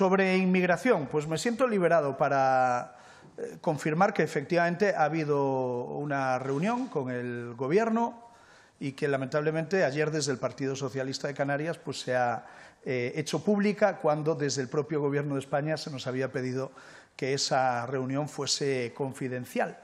Sobre inmigración, pues me siento liberado para eh, confirmar que efectivamente ha habido una reunión con el Gobierno y que lamentablemente ayer desde el Partido Socialista de Canarias pues, se ha eh, hecho pública cuando desde el propio Gobierno de España se nos había pedido que esa reunión fuese confidencial.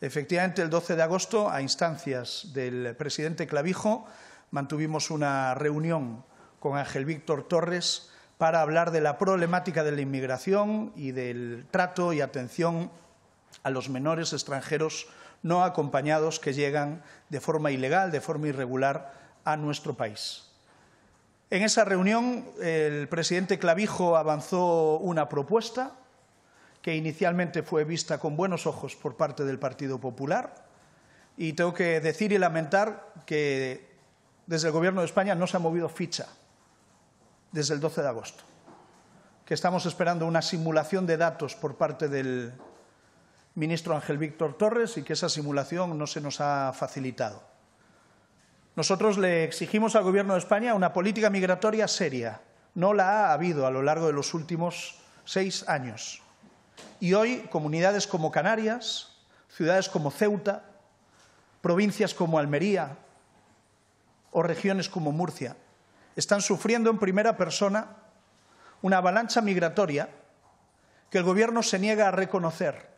Efectivamente, el 12 de agosto, a instancias del presidente Clavijo, mantuvimos una reunión con Ángel Víctor Torres, para hablar de la problemática de la inmigración y del trato y atención a los menores extranjeros no acompañados que llegan de forma ilegal, de forma irregular, a nuestro país. En esa reunión, el presidente Clavijo avanzó una propuesta que inicialmente fue vista con buenos ojos por parte del Partido Popular y tengo que decir y lamentar que desde el Gobierno de España no se ha movido ficha desde el 12 de agosto, que estamos esperando una simulación de datos por parte del ministro Ángel Víctor Torres y que esa simulación no se nos ha facilitado. Nosotros le exigimos al Gobierno de España una política migratoria seria. No la ha habido a lo largo de los últimos seis años. Y hoy comunidades como Canarias, ciudades como Ceuta, provincias como Almería o regiones como Murcia están sufriendo en primera persona una avalancha migratoria que el Gobierno se niega a reconocer